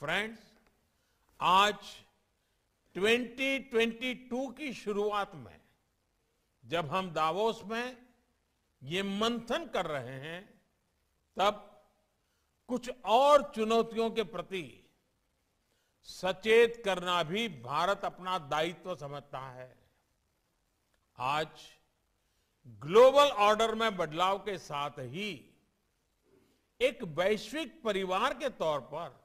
friends आज 2022 की शुरुआत में जब हम दावोस में ये मंथन कर रहे हैं तब कुछ और चुनौतियों के प्रति सचेत करना भी भारत अपना दायित्व समझता है आज ग्लोबल ऑर्डर में बदलाव के साथ ही एक वैश्विक परिवार के तौर पर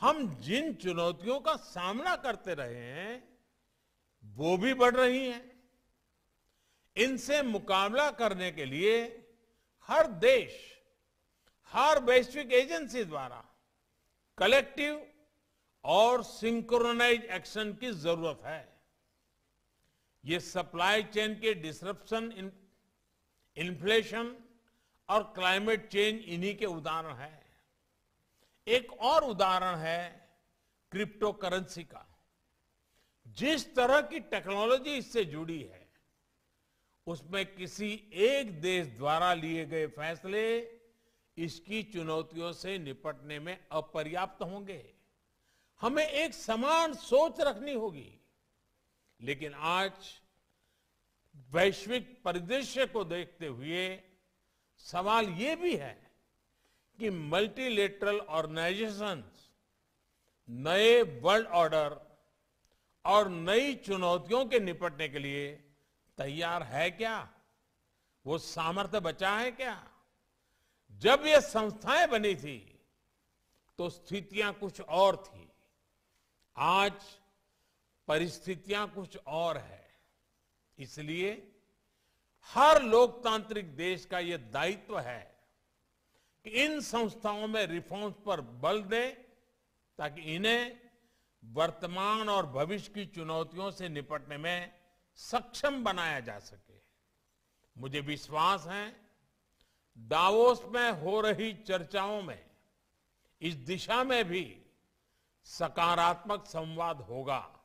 हम जिन चुनौतियों का सामना करते रहे हैं वो भी बढ़ रही हैं इनसे मुकाबला करने के लिए हर देश हर वैश्विक एजेंसी द्वारा कलेक्टिव और सिंक्रोनाइज एक्शन की जरूरत है ये सप्लाई चेन के डिसरप्शन इन्फ्लेशन और क्लाइमेट चेंज इन्हीं के उदाहरण हैं एक और उदाहरण है क्रिप्टो करेंसी का जिस तरह की टेक्नोलॉजी इससे जुड़ी है उसमें किसी एक देश द्वारा लिए गए फैसले इसकी चुनौतियों से निपटने में अपर्याप्त होंगे हमें एक समान सोच रखनी होगी लेकिन आज वैश्विक परिदृश्य को देखते हुए सवाल ये भी है कि मल्टीलेटरल ऑर्गेनाइजेशन नए वर्ल्ड ऑर्डर और नई चुनौतियों के निपटने के लिए तैयार है क्या वो सामर्थ्य बचा है क्या जब ये संस्थाएं बनी थी तो स्थितियां कुछ और थी आज परिस्थितियां कुछ और है इसलिए हर लोकतांत्रिक देश का यह दायित्व है इन संस्थाओं में रिफॉर्म्स पर बल दें ताकि इन्हें वर्तमान और भविष्य की चुनौतियों से निपटने में सक्षम बनाया जा सके मुझे विश्वास है दावोस में हो रही चर्चाओं में इस दिशा में भी सकारात्मक संवाद होगा